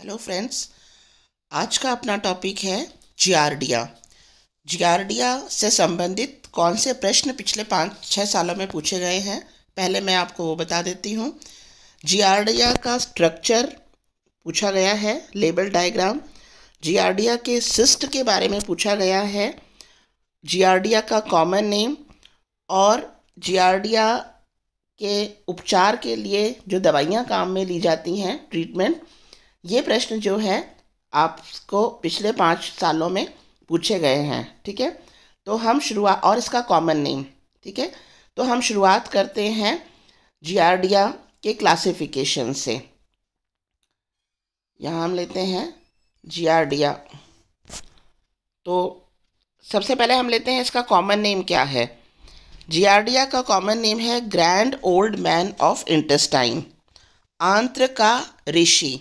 hello friends आज का अपना टॉपिक है जियारडिया जियारडिया से संबंधित कौन से प्रश्न पिछले पाँच छः सालों में पूछे गए हैं पहले मैं आपको वो बता देती हूँ जियारडिया का स्ट्रक्चर पूछा गया है लेबल डायग्राम जियारडिया के सिस्ट के बारे में पूछा गया है जियारडिया का कॉमन नेम और जियारडिया के उपचार के लिए जो दवाइयाँ काम में ली जाती हैं ट्रीटमेंट ये प्रश्न जो है आपको पिछले पाँच सालों में पूछे गए हैं ठीक है तो हम शुरुआत और इसका कॉमन नेम ठीक है तो हम शुरुआत करते हैं जियार्डिया के क्लासिफिकेशन से यहाँ हम लेते हैं जियार्डिया तो सबसे पहले हम लेते हैं इसका कॉमन नेम क्या है जियार्डिया का कॉमन नेम है grand old man of intestine आंत्र का ऋषि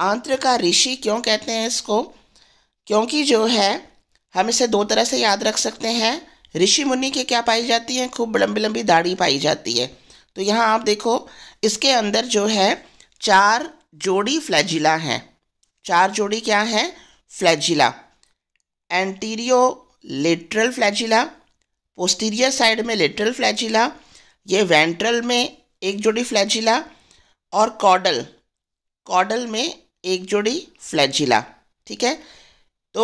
आंत्र का ऋषि क्यों कहते हैं इसको क्योंकि जो है हम इसे दो तरह से याद रख सकते हैं ऋषि मुनि के क्या पाई जाती है खूब लंबी लंबी दाढ़ी पाई जाती है तो यहाँ आप देखो इसके अंदर जो है चार जोड़ी फ्लैजिला हैं चार जोड़ी क्या हैं flagella anterior lateral flagella posterior side में लेटरल फ्लैजिला ये वेंट्रल में एक जोड़ी फ्लैजिला और कॉडल कॉडल में एक जोड़ी फ्लैजिला ठीक है तो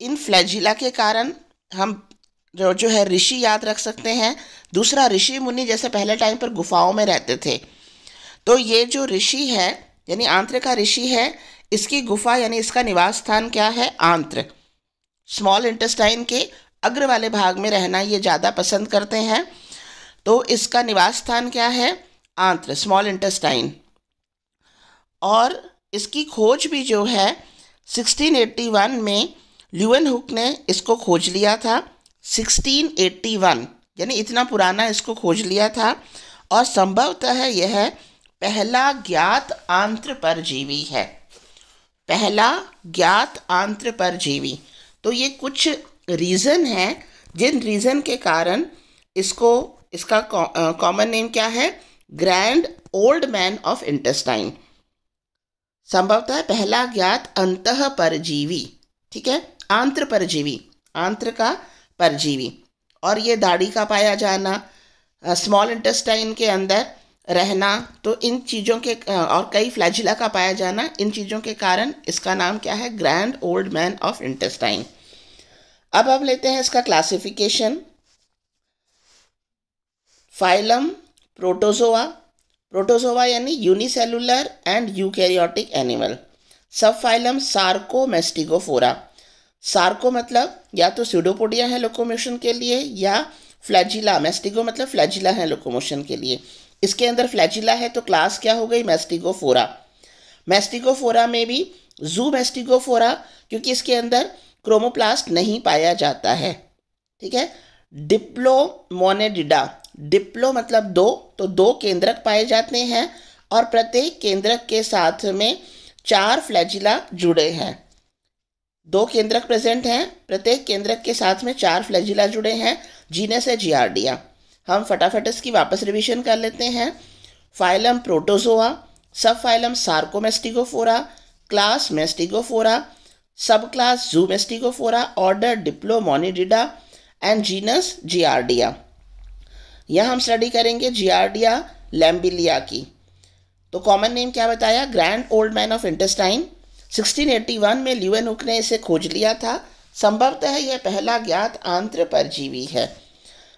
इन फ्लैजिला के कारण हम जो जो है ऋषि याद रख सकते हैं दूसरा ऋषि मुनि जैसे पहले टाइम पर गुफाओं में रहते थे तो ये जो ऋषि है यानी आंत्र का ऋषि है इसकी गुफा यानी इसका निवास स्थान क्या है आंत्र स्मॉल इंटेस्टाइन के अग्र वाले भाग में रहना ये ज़्यादा पसंद करते हैं तो इसका निवास स्थान क्या है आंत्र स्मॉल इंटेस्टाइन और इसकी खोज भी जो है 1681 में ल्यून हुक ने इसको खोज लिया था 1681 यानी इतना पुराना इसको खोज लिया था और संभवतः यह पहला ज्ञात आंत्र परजीवी है पहला ज्ञात आंत्र परजीवी तो ये कुछ रीज़न हैं जिन रीज़न के कारण इसको इसका कॉमन नेम क्या है grand old man of intestine संभवतः पहला ज्ञात अंत परजीवी ठीक है आंत्र परजीवी आंत्र का परजीवी और ये दाढ़ी का पाया जाना स्मॉल इंटेस्टाइन के अंदर रहना तो इन चीज़ों के और कई फ्लैजिला का पाया जाना इन चीज़ों के कारण इसका नाम क्या है grand old man of intestine अब हम लेते हैं इसका क्लासिफिकेशन फाइलम प्रोटोजोआ प्रोटोसोवा यानी unicellular and eukaryotic animal subphylum mastigophora sarco मतलब या तो सीडोपोडिया है लोकोमोशन के लिए या फ्लैजिला मेस्टिगो मतलब फ्लैजिला है लोकोमोशन के लिए इसके अंदर फ्लैजिला है तो क्लास क्या हो गई मेस्टिगोफोरा मेस्टिगोफोरा में भी जू मेस्टिगोफोरा क्योंकि इसके अंदर क्रोमोप्लास्ट नहीं पाया जाता है ठीक है डिप्लोमोनेडिडा डिप्लो मतलब दो तो दो केंद्रक पाए जाते हैं और प्रत्येक केंद्रक के साथ में चार फ्लैजिला जुड़े हैं दो केंद्रक प्रेजेंट हैं प्रत्येक केंद्रक के साथ में चार फ्लैजिला जुड़े हैं जीनस है जीआरडिया हम फटाफट इसकी वापस रिवीजन कर लेते हैं phylum protozoa subphylum sarcomastigophora class mastigophora subclass zoomastigophora order diplomonadida and genus Giardia यह हम स्टडी करेंगे जियार्डिया लैम्बिलिया की तो कॉमन नेम क्या बताया grand old man of intestine 1681 में ल्यूएन हुक ने इसे खोज लिया था संभवतः यह पहला ज्ञात आंत्र परजीवी है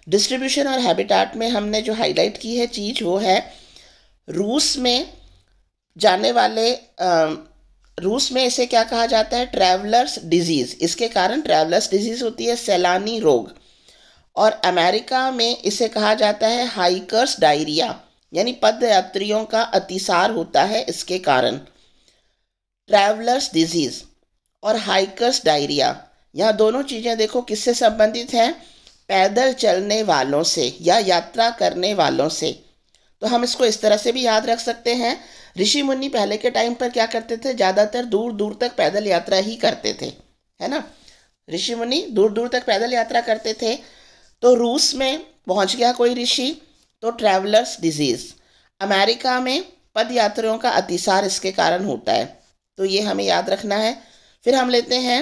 डिस्ट्रीब्यूशन और हैबिटाट में हमने जो हाईलाइट की है चीज़ वो है रूस में जाने वाले आ, रूस में इसे क्या कहा जाता है ट्रैवलर्स डिजीज़ इसके कारण ट्रैवलर्स डिजीज़ होती है सैलानी रोग और अमेरिका में इसे कहा जाता है हाइकर्स डायरिया यानी पद यात्रियों का अतिसार होता है इसके कारण ट्रैवलर्स डिजीज़ और हाइकर्स डायरिया यह दोनों चीज़ें देखो किससे संबंधित हैं पैदल चलने वालों से या यात्रा करने वालों से तो हम इसको इस तरह से भी याद रख सकते हैं ऋषि मुनि पहले के टाइम पर क्या करते थे ज़्यादातर दूर दूर तक पैदल यात्रा ही करते थे है ना ऋषि मुनि दूर दूर तक पैदल यात्रा करते थे तो रूस में पहुंच गया कोई ऋषि तो ट्रैवलर्स डिजीज़ अमेरिका में पद यात्रियों का अतिसार इसके कारण होता है तो ये हमें याद रखना है फिर हम लेते हैं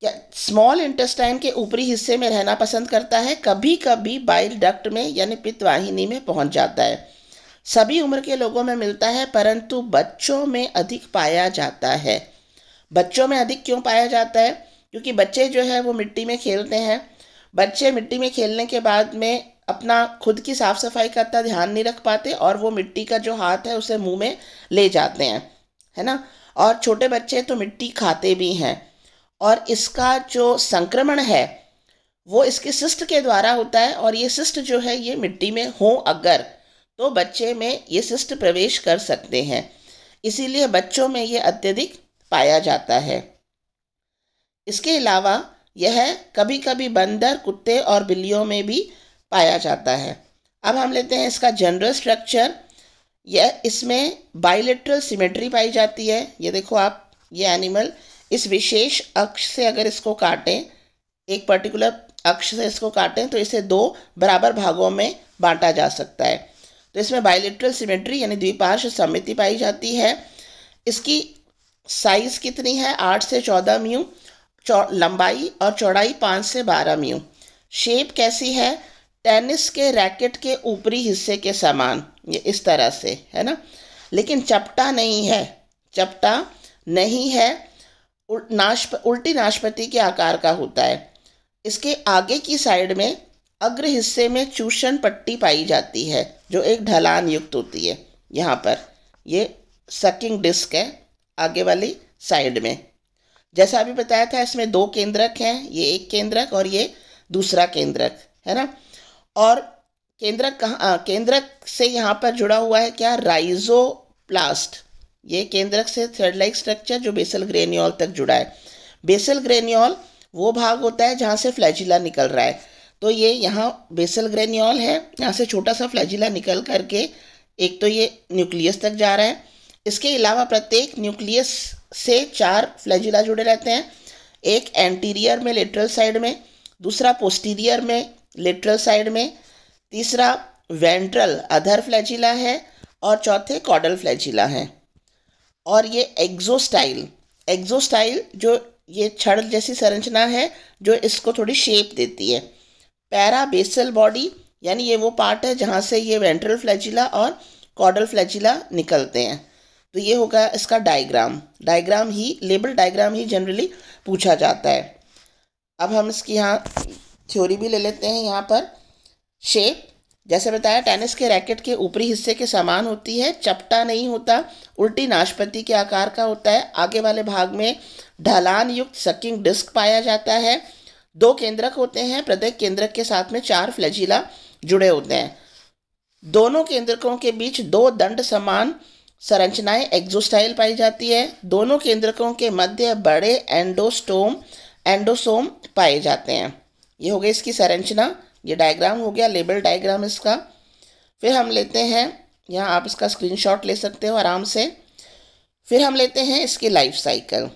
क्या स्मॉल इंटेस्टाइन के ऊपरी हिस्से में रहना पसंद करता है कभी कभी बाइल डक्ट में यानी पित्तवाहिनी में पहुंच जाता है सभी उम्र के लोगों में मिलता है परंतु बच्चों में अधिक पाया जाता है बच्चों में अधिक क्यों पाया जाता है क्योंकि बच्चे जो है वो मिट्टी में खेलते हैं बच्चे मिट्टी में खेलने के बाद में अपना खुद की साफ़ सफाई का इतना ध्यान नहीं रख पाते और वो मिट्टी का जो हाथ है उसे मुंह में ले जाते हैं है ना और छोटे बच्चे तो मिट्टी खाते भी हैं और इसका जो संक्रमण है वो इसके सिस्ट के द्वारा होता है और ये सिस्ट जो है ये मिट्टी में हो अगर तो बच्चे में ये सिस्ट प्रवेश कर सकते हैं इसीलिए बच्चों में ये अत्यधिक पाया जाता है इसके अलावा यह कभी कभी बंदर कुत्ते और बिल्लियों में भी पाया जाता है अब हम लेते हैं इसका जनरल स्ट्रक्चर यह इसमें बाइलेट्रल सिमेट्री पाई जाती है ये देखो आप ये एनिमल इस विशेष अक्ष से अगर इसको काटें एक पर्टिकुलर अक्ष से इसको काटें तो इसे दो बराबर भागों में बांटा जा सकता है तो इसमें बायोलिट्रल सिमेट्री यानी द्विपार्श्व समिति पाई जाती है इसकी साइज़ कितनी है आठ से चौदह म्यू लंबाई और चौड़ाई पाँच से बारह म्यू शेप कैसी है टेनिस के रैकेट के ऊपरी हिस्से के समान ये इस तरह से है ना लेकिन चपटा नहीं है चपटा नहीं है नाश उल्टी नाशपति के आकार का होता है इसके आगे की साइड में अग्र हिस्से में चूषण पट्टी पाई जाती है जो एक ढलान युक्त होती है यहाँ पर ये सकिंग डिस्क है आगे वाली साइड में जैसा अभी बताया था इसमें दो केंद्रक हैं ये एक केंद्रक और ये दूसरा केंद्रक है ना और केंद्रक कहाँ केंद्रक से यहाँ पर जुड़ा हुआ है क्या राइजोप्लास्ट ये केंद्रक से थ्रेड लाइक स्ट्रक्चर जो बेसल ग्रेन्यूल तक जुड़ा है बेसल ग्रेन्यूल वो भाग होता है जहाँ से फ्लैजिला निकल रहा है तो ये यहाँ बेसल ग्रेन्यूल है यहाँ से छोटा सा फ्लैजिला निकल करके एक तो ये न्यूक्लियस तक जा रहा है इसके अलावा प्रत्येक न्यूक्लियस से चार फ्लैजिला जुड़े रहते हैं एक एंटीरियर में लेटरल साइड में दूसरा पोस्टीरियर में लेटरल साइड में तीसरा वेंट्रल अधर फ्लैजिला है और चौथे कॉडल फ्लैजिला है और ये एग्जोस्टाइल एग्जोस्टाइल जो ये छड़ जैसी संरचना है जो इसको थोड़ी शेप देती है पैराबेसल बॉडी यानी ये वो पार्ट है जहाँ से ये वेंट्रल फ्लैजिला और कॉडल फ्लैजिला निकलते हैं तो ये होगा इसका डायग्राम डायग्राम ही लेबल डायग्राम ही जनरली पूछा जाता है अब हम इसकी यहाँ थ्योरी भी ले लेते हैं यहाँ पर शेप जैसे बताया टेनिस के रैकेट के ऊपरी हिस्से के समान होती है चपटा नहीं होता उल्टी नाशपति के आकार का होता है आगे वाले भाग में ढलान युक्त सकिंग डिस्क पाया जाता है दो केंद्रक होते हैं प्रत्येक केंद्रक के साथ में चार फ्लैजिला जुड़े होते हैं दोनों केंद्रकों के बीच दो दंड समान संरचनाएं एक्जोस्टाइल पाई जाती है दोनों केंद्रकों के मध्य बड़े एंडोस्टोम एंडोसोम पाए जाते हैं ये हो गया इसकी संरचना ये डायग्राम हो गया लेबल डायग्राम इसका फिर हम लेते हैं यहाँ आप इसका स्क्रीनशॉट ले सकते हो आराम से फिर हम लेते हैं इसकी लाइफ साइकिल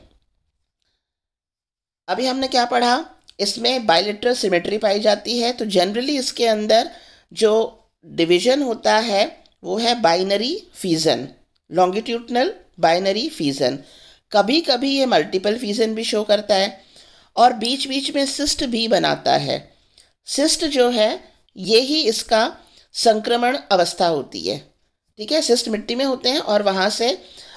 अभी हमने क्या पढ़ा इसमें बायोलिट्रल सिमेट्री पाई जाती है तो जनरली इसके अंदर जो डिवीजन होता है वो है binary fission longitudinal binary fission कभी कभी ये मल्टीपल फीजन भी शो करता है और बीच बीच में सिस्ट भी बनाता है सिस्ट जो है ये ही इसका संक्रमण अवस्था होती है ठीक है सिस्ट मिट्टी में होते हैं और वहाँ से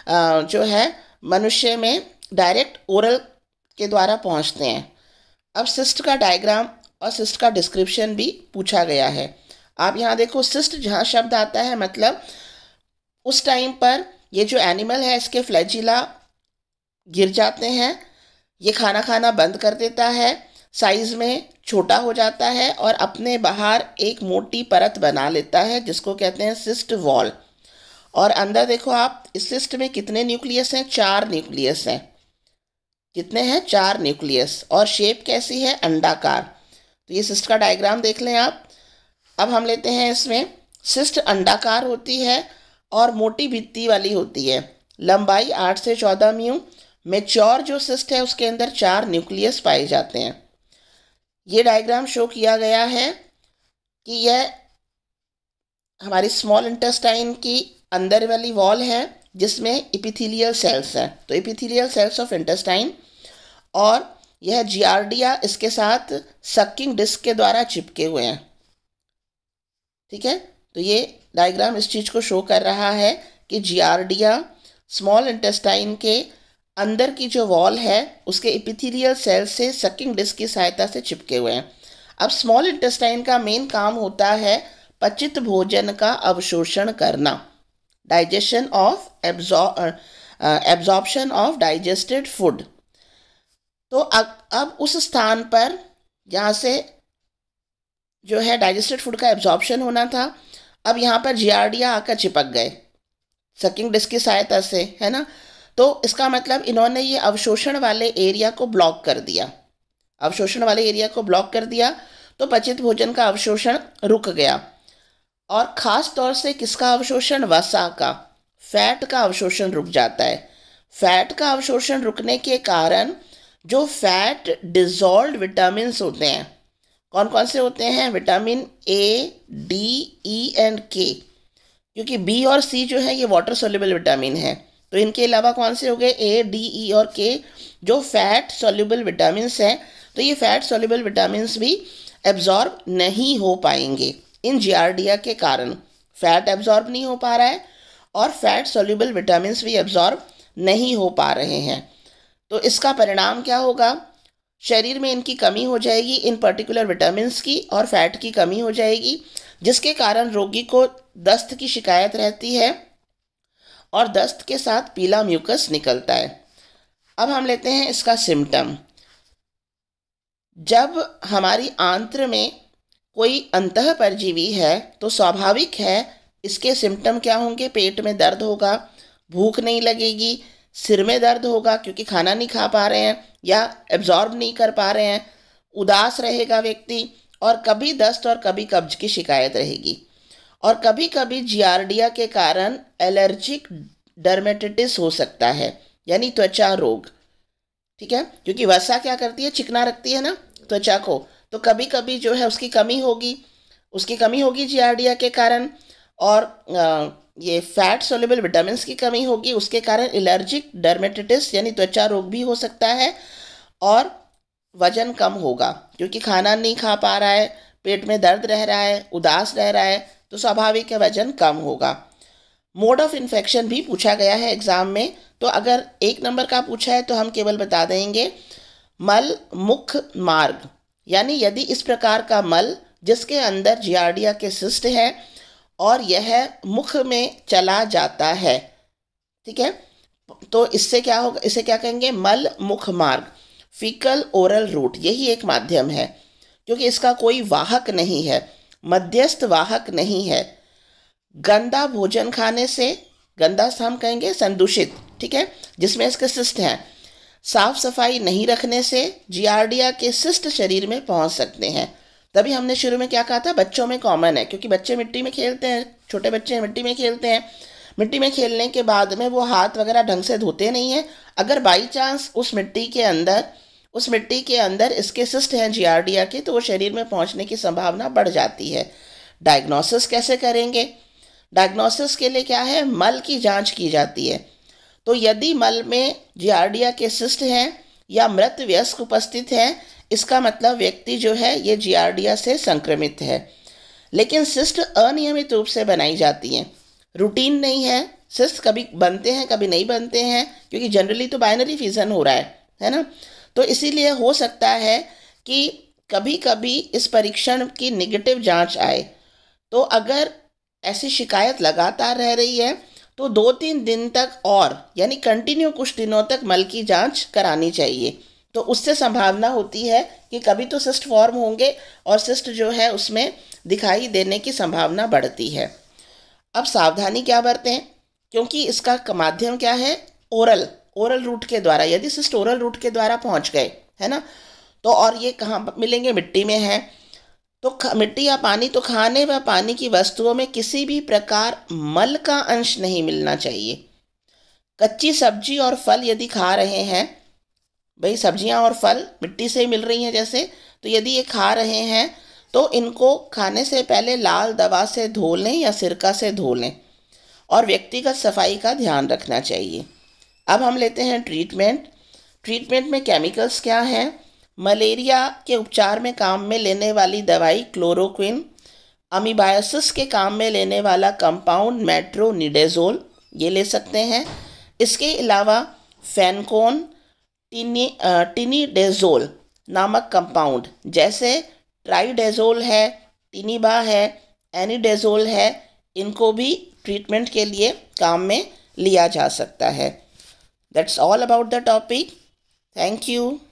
जो है मनुष्य में डायरेक्ट ओरल के द्वारा पहुँचते हैं अब सिस्ट का डायग्राम और सिस्ट का डिस्क्रिप्शन भी पूछा गया है आप यहाँ देखो सिस्ट जहाँ शब्द आता है मतलब उस टाइम पर ये जो एनिमल है इसके फ्लैजिला गिर जाते हैं ये खाना खाना बंद कर देता है साइज़ में छोटा हो जाता है और अपने बाहर एक मोटी परत बना लेता है जिसको कहते हैं सिस्ट वॉल और अंदर देखो आप इस सिस्ट में कितने न्यूक्लियस हैं चार न्यूक्लियस हैं कितने हैं चार न्यूक्लियस और शेप कैसी है अंडाकार तो ये सिस्ट का डायग्राम देख लें आप अब हम लेते हैं इसमें सिस्ट अंडाकार होती है और मोटी भित्ती वाली होती है लंबाई आठ से चौदह म्यू मेच्योर जो सिस्ट है उसके अंदर चार न्यूक्लियस पाए जाते हैं ये डायग्राम शो किया गया है कि यह हमारी स्मॉल इंटेस्टाइन की अंदर वाली वॉल है जिसमें इपिथीलियल सेल्स हैं तो इपिथीलियल सेल्स ऑफ इंटेस्टाइन और यह जियार्डिया इसके साथ सकिंग डिस्क के द्वारा चिपके हुए हैं ठीक है तो ये डायग्राम इस चीज़ को शो कर रहा है कि जियार्डिया स्मॉल इंटेस्टाइन के अंदर की जो वॉल है उसके इपिथीलियल सेल से सकिंग डिस्क की सहायता से चिपके हुए हैं अब स्मॉल इंटेस्टाइन का मेन काम होता है पचित भोजन का अवशोषण करना digestion of absorption of digested food तो अब अब उस स्थान पर जहाँ से जो है डाइजेस्टेड फूड का एब्जॉर्प्शन होना था अब यहाँ पर जियार्डिया आकर चिपक गए सकिंग डिस्क की सहायता से है ना तो इसका मतलब इन्होंने ये अवशोषण वाले एरिया को ब्लॉक कर दिया अवशोषण वाले एरिया को ब्लॉक कर दिया तो पचित भोजन का अवशोषण रुक गया और ख़ास तौर से किसका अवशोषण वसा का फैट का अवशोषण रुक जाता है फैट का अवशोषण रुकने के कारण जो फैट डिजॉल्व विटामिन होते हैं कौन कौन से होते हैं vitamin A D E and K क्योंकि बी और सी जो है ये वाटर सोल्यूबल विटामिन है तो इनके अलावा कौन से हो गए ए डी ई और के जो फैट सोल्यूबल विटामिन हैं तो ये फैट सोल्यूबल विटामिन भी एब्जॉर्ब नहीं हो पाएंगे इन जियार्डिया के कारण फैट एब्जॉर्ब नहीं हो पा रहा है और फैट सोल्यूबल विटामिन भी एब्जॉर्ब नहीं हो पा रहे हैं तो इसका परिणाम क्या होगा शरीर में इनकी कमी हो जाएगी इन पर्टिकुलर विटामिन की और फैट की कमी हो जाएगी जिसके कारण रोगी को दस्त की शिकायत रहती है और दस्त के साथ पीला म्यूकस निकलता है अब हम लेते हैं इसका सिम्टम जब हमारी आंत्र में कोई अंत परजीवी है तो स्वाभाविक है इसके सिम्टम क्या होंगे पेट में दर्द होगा भूख नहीं लगेगी सिर में दर्द होगा क्योंकि खाना नहीं खा पा रहे हैं या एब्जॉर्ब नहीं कर पा रहे हैं उदास रहेगा व्यक्ति और कभी दस्त और कभी कब्ज की शिकायत रहेगी और कभी कभी जियार्डिया के कारण एलर्जिक डर्मेटिटिस हो सकता है यानी त्वचा रोग ठीक है क्योंकि वसा क्या करती है चिकना रखती है ना त्वचा को तो कभी कभी जो है उसकी कमी होगी उसकी कमी होगी जियार्डिया के कारण और ये फैट सोलेबल विटामिन की कमी होगी उसके कारण एलर्जिक डर्मेटिटिस यानी त्वचा रोग भी हो सकता है और वजन कम होगा क्योंकि खाना नहीं खा पा रहा है पेट में दर्द रह रहा है उदास रह रहा है तो स्वाभाविक है वजन कम होगा मोड ऑफ इन्फेक्शन भी पूछा गया है एग्ज़ाम में तो अगर एक नंबर का पूछा है तो हम केवल बता देंगे मल मुख मार्ग यानी यदि इस प्रकार का मल जिसके अंदर जियार्डिया के सिस्ट है और यह मुख में चला जाता है ठीक है तो इससे क्या होगा इसे क्या कहेंगे मल मुख मार्ग फीकल ओरल रूट यही एक माध्यम है क्योंकि इसका कोई वाहक नहीं है मध्यस्थ वाहक नहीं है गंदा भोजन खाने से गंदा हम कहेंगे संदूषित ठीक है जिसमें इसके सिस्ट हैं साफ सफाई नहीं रखने से जियार्डिया के सिस्ट शरीर में पहुंच सकते हैं तभी हमने शुरू में क्या कहा था बच्चों में कॉमन है क्योंकि बच्चे मिट्टी में खेलते हैं छोटे बच्चे मिट्टी में खेलते हैं मिट्टी में खेलने के बाद में वो हाथ वगैरह ढंग से धोते नहीं हैं अगर बाई चांस उस मिट्टी के अंदर उस मिट्टी के अंदर इसके सिस्ट हैं जी के तो वो शरीर में पहुंचने की संभावना बढ़ जाती है डायग्नोसिस कैसे करेंगे डायग्नोसिस के लिए क्या है मल की जांच की जाती है तो यदि मल में जी के सिस्ट हैं या मृत व्यस्क उपस्थित हैं इसका मतलब व्यक्ति जो है ये जियार्डिया से संक्रमित है लेकिन सिस्ट अनियमित रूप से बनाई जाती हैं रूटीन नहीं है सिस्ट कभी बनते हैं कभी नहीं बनते हैं क्योंकि जनरली तो बाइनरी फीजन हो रहा है है ना तो इसीलिए हो सकता है कि कभी कभी इस परीक्षण की निगेटिव जांच आए तो अगर ऐसी शिकायत लगातार रह रही है तो दो तीन दिन तक और यानी कंटिन्यू कुछ दिनों तक मल की जांच करानी चाहिए तो उससे संभावना होती है कि कभी तो सिस्ट फॉर्म होंगे और सिस्ट जो है उसमें दिखाई देने की संभावना बढ़ती है अब सावधानी क्या बरतें क्योंकि इसका माध्यम क्या है ओरल ओरल रूट के द्वारा यदि सिस्ट ओरल रूट के द्वारा पहुंच गए है ना तो और ये कहाँ मिलेंगे मिट्टी में है तो मिट्टी या पानी तो खाने व पानी की वस्तुओं में किसी भी प्रकार मल का अंश नहीं मिलना चाहिए कच्ची सब्जी और फल यदि खा रहे हैं भाई सब्जियां और फल मिट्टी से ही मिल रही हैं जैसे तो यदि ये खा रहे हैं तो इनको खाने से पहले लाल दवा से धो लें या सिरका से धो लें और व्यक्तिगत सफाई का ध्यान रखना चाहिए अब हम लेते हैं ट्रीटमेंट ट्रीटमेंट में केमिकल्स क्या हैं मलेरिया के उपचार में काम में लेने वाली दवाई क्लोरोक्विन अमीबायोसिस के काम में लेने वाला कंपाउंड मेट्रोनिडेजोल ये ले सकते हैं इसके अलावा फैनकोन टिनी डेजोल नामक कंपाउंड जैसे ट्राईडेजोल है टिनीबा है एनीडेजोल है इनको भी ट्रीटमेंट के लिए काम में लिया जा सकता है that's all about the topic thank you